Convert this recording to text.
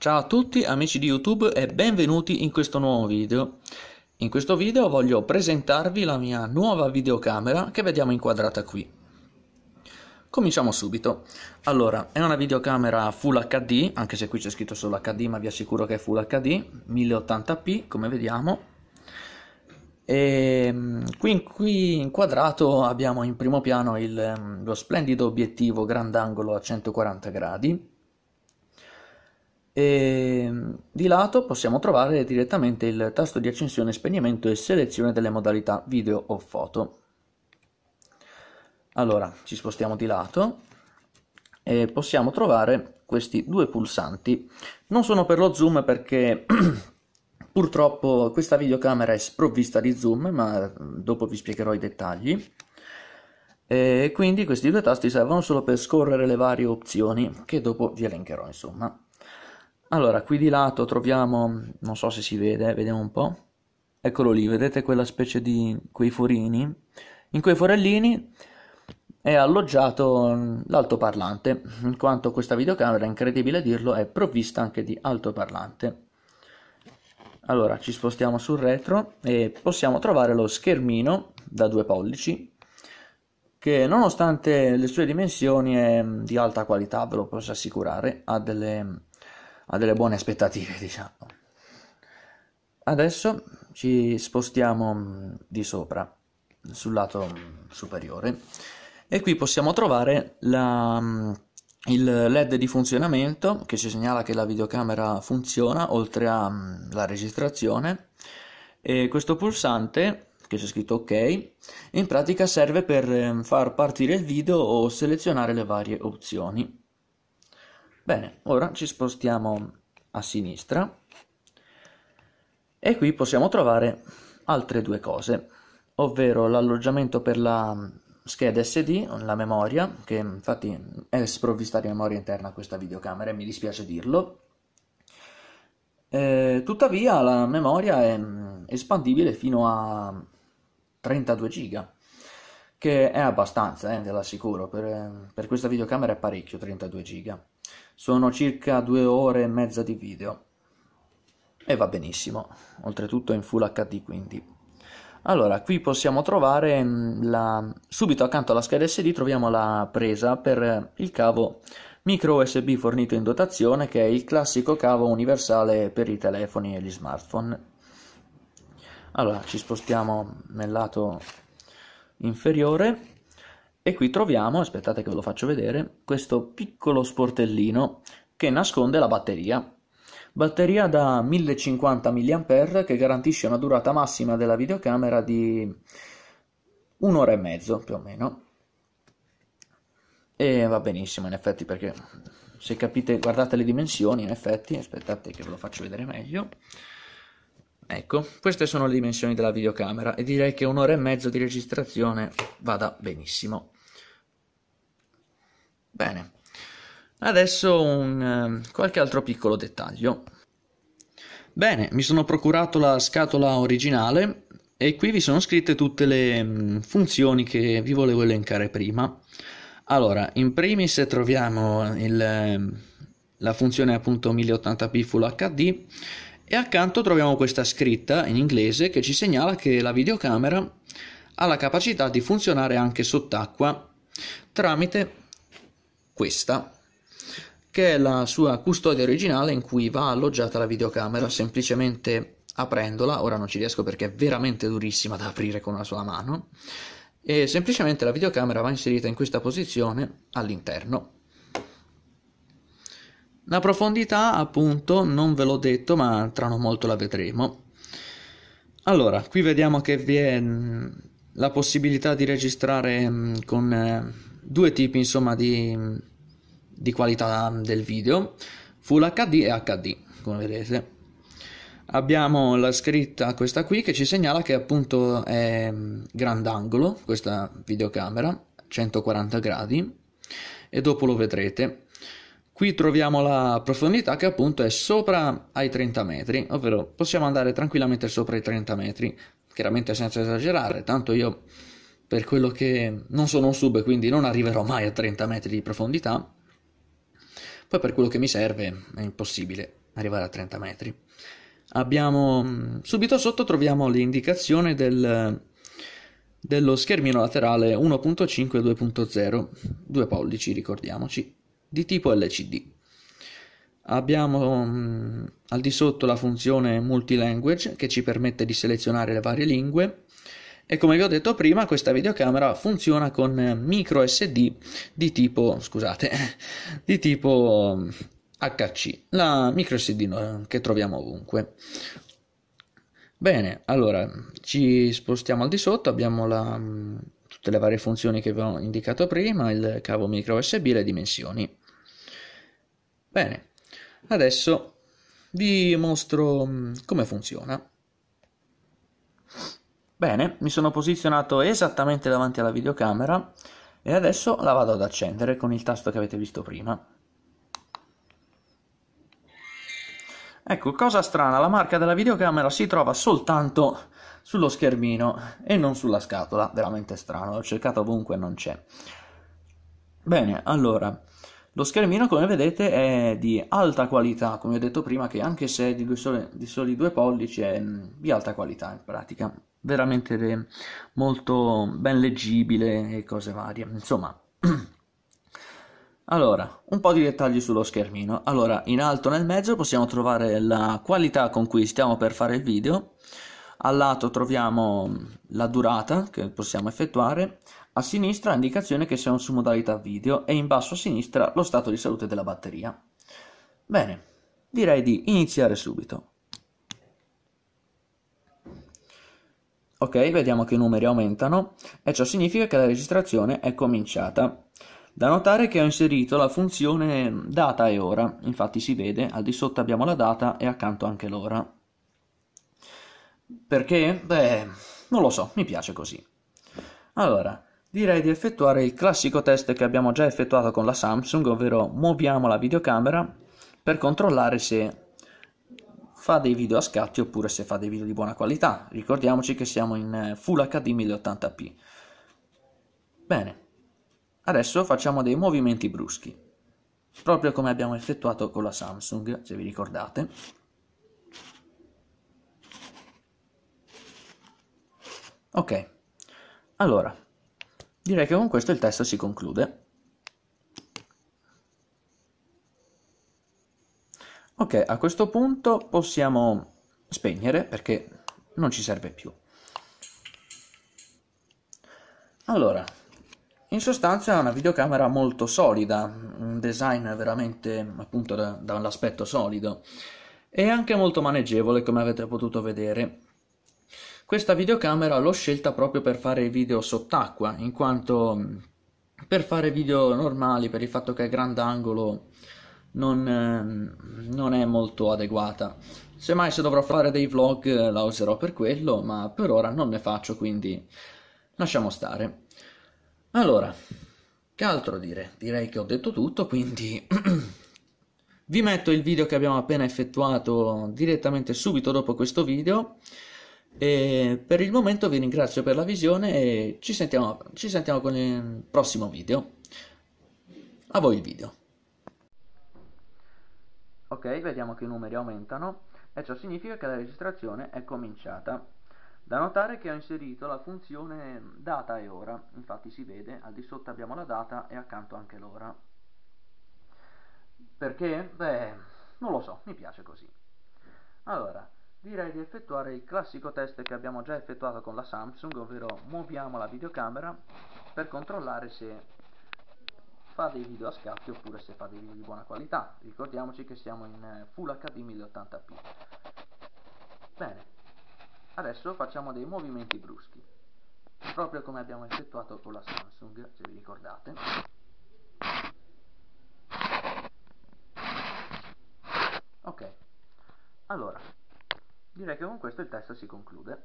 Ciao a tutti amici di YouTube e benvenuti in questo nuovo video. In questo video voglio presentarvi la mia nuova videocamera che vediamo inquadrata qui. Cominciamo subito. Allora, è una videocamera Full HD, anche se qui c'è scritto solo HD, ma vi assicuro che è Full HD, 1080p, come vediamo. E mm, qui, qui inquadrato abbiamo in primo piano il, mm, lo splendido obiettivo grandangolo a 140 gradi e di lato possiamo trovare direttamente il tasto di accensione, spegnimento e selezione delle modalità video o foto. Allora, ci spostiamo di lato e possiamo trovare questi due pulsanti. Non sono per lo zoom perché purtroppo questa videocamera è sprovvista di zoom, ma dopo vi spiegherò i dettagli. E quindi questi due tasti servono solo per scorrere le varie opzioni che dopo vi elencherò, insomma. Allora, qui di lato troviamo, non so se si vede, vediamo un po'. Eccolo lì, vedete quella specie di quei forini? In quei forellini è alloggiato l'altoparlante, in quanto questa videocamera, incredibile dirlo, è provvista anche di altoparlante. Allora, ci spostiamo sul retro e possiamo trovare lo schermino da due pollici, che nonostante le sue dimensioni è di alta qualità, ve lo posso assicurare, ha delle ha delle buone aspettative, diciamo. Adesso ci spostiamo mm, di sopra, sul lato mm, superiore, e qui possiamo trovare la, mm, il LED di funzionamento che ci segnala che la videocamera funziona, oltre alla registrazione, e questo pulsante che c'è scritto ok, in pratica serve per ehm, far partire il video o selezionare le varie opzioni. Bene, ora ci spostiamo a sinistra e qui possiamo trovare altre due cose, ovvero l'alloggiamento per la scheda SD, la memoria, che infatti è sprovvista di memoria interna questa videocamera e mi dispiace dirlo. Eh, tuttavia la memoria è mm, espandibile fino a 32 giga, che è abbastanza, eh, ve l'assicuro, per, per questa videocamera è parecchio 32 giga. Sono circa due ore e mezza di video. E va benissimo, oltretutto in Full HD quindi. Allora, qui possiamo trovare mm, la... subito accanto alla scheda SD troviamo la presa per il cavo micro USB fornito in dotazione che è il classico cavo universale per i telefoni e gli smartphone. Allora, ci spostiamo nel lato inferiore e qui troviamo, aspettate che ve lo faccio vedere, questo piccolo sportellino che nasconde la batteria. Batteria da 1050 mAh che garantisce una durata massima della videocamera di un'ora e mezzo più o meno. E va benissimo in effetti perché se capite, guardate le dimensioni in effetti, aspettate che ve lo faccio vedere meglio. Ecco, queste sono le dimensioni della videocamera e direi che un'ora e mezzo di registrazione vada benissimo. Bene, adesso un, ehm, qualche altro piccolo dettaglio. Bene, mi sono procurato la scatola originale e qui vi sono scritte tutte le mm, funzioni che vi volevo elencare prima. Allora, in primis troviamo il, ehm, la funzione appunto 1080p Full HD e accanto troviamo questa scritta in inglese che ci segnala che la videocamera ha la capacità di funzionare anche sott'acqua tramite questa, che è la sua custodia originale in cui va alloggiata la videocamera, semplicemente aprendola, ora non ci riesco perché è veramente durissima da aprire con la sua mano, e semplicemente la videocamera va inserita in questa posizione all'interno. La profondità, appunto, non ve l'ho detto, ma tra non molto la vedremo. Allora, qui vediamo che vi è mm, la possibilità di registrare mm, con eh, due tipi insomma di, di qualità del video, Full HD e HD, come vedete. Abbiamo la scritta questa qui che ci segnala che appunto è grandangolo questa videocamera, 140 gradi, e dopo lo vedrete. Qui troviamo la profondità che appunto è sopra ai 30 metri, ovvero possiamo andare tranquillamente sopra i 30 metri, chiaramente senza esagerare, tanto io per quello che non sono un sub, quindi non arriverò mai a 30 metri di profondità. Poi per quello che mi serve è impossibile arrivare a 30 metri. Abbiamo, subito sotto troviamo l'indicazione del, dello schermino laterale 1.5 e 2.0, 2 pollici ricordiamoci, di tipo LCD. Abbiamo mm, al di sotto la funzione multilanguage che ci permette di selezionare le varie lingue e come vi ho detto prima questa videocamera funziona con eh, micro SD di tipo, scusate, di tipo mm, HC, la micro SD che troviamo ovunque. Bene, allora ci spostiamo al di sotto, abbiamo la, mm, tutte le varie funzioni che vi ho indicato prima, il cavo micro USB le dimensioni. Bene, adesso vi mostro mm, come funziona. Bene, mi sono posizionato esattamente davanti alla videocamera e adesso la vado ad accendere con il tasto che avete visto prima. Ecco, cosa strana, la marca della videocamera si trova soltanto sullo schermino e non sulla scatola, veramente strano, l'ho cercato ovunque e non c'è. Bene, allora, lo schermino come vedete è di alta qualità, come ho detto prima che anche se è di, sole, di soli due pollici è mm, di alta qualità in pratica, veramente molto ben leggibile e cose varie, insomma. Allora, un po' di dettagli sullo schermino. Allora, in alto nel mezzo possiamo trovare la qualità con cui stiamo per fare il video, al lato troviamo mm, la durata che possiamo effettuare, a sinistra indicazione che siamo su modalità video e in basso a sinistra lo stato di salute della batteria. Bene, direi di iniziare subito. Ok, vediamo che i numeri aumentano e ciò significa che la registrazione è cominciata. Da notare che ho inserito la funzione data e ora, infatti si vede, al di sotto abbiamo la data e accanto anche l'ora. Perché? Beh, non lo so, mi piace così. Allora, direi di effettuare il classico test che abbiamo già effettuato con la Samsung, ovvero muoviamo la videocamera per controllare se fa dei video a scatti oppure se fa dei video di buona qualità. Ricordiamoci che siamo in eh, Full HD 1080p. Bene, adesso facciamo dei movimenti bruschi, proprio come abbiamo effettuato con la Samsung, se vi ricordate. Ok, allora Direi che con questo il testo si conclude. Ok, a questo punto possiamo spegnere perché non ci serve più. Allora, in sostanza è una videocamera molto solida, un design veramente appunto dall'aspetto da solido e anche molto maneggevole come avete potuto vedere. Questa videocamera l'ho scelta proprio per fare video sott'acqua, in quanto mm, per fare video normali, per il fatto che è grandangolo, non, ehm, non è molto adeguata. Semmai se dovrò fare dei vlog eh, la userò per quello, ma per ora non ne faccio, quindi lasciamo stare. Allora, che altro dire? Direi che ho detto tutto, quindi vi metto il video che abbiamo appena effettuato direttamente subito dopo questo video. E per il momento vi ringrazio per la visione e ci sentiamo, ci sentiamo con il prossimo video. A voi il video. Ok, vediamo che i numeri aumentano e ciò significa che la registrazione è cominciata. Da notare che ho inserito la funzione data e ora, infatti si vede, al di sotto abbiamo la data e accanto anche l'ora. Perché? Beh, non lo so, mi piace così. Allora, direi di effettuare il classico test che abbiamo già effettuato con la Samsung, ovvero muoviamo la videocamera per controllare se fa dei video a scatti oppure se fa dei video di buona qualità. Ricordiamoci che siamo in eh, Full HD 1080p. Bene, adesso facciamo dei movimenti bruschi, proprio come abbiamo effettuato con la Samsung, se vi ricordate. Ok, allora Direi che con questo il testo si conclude.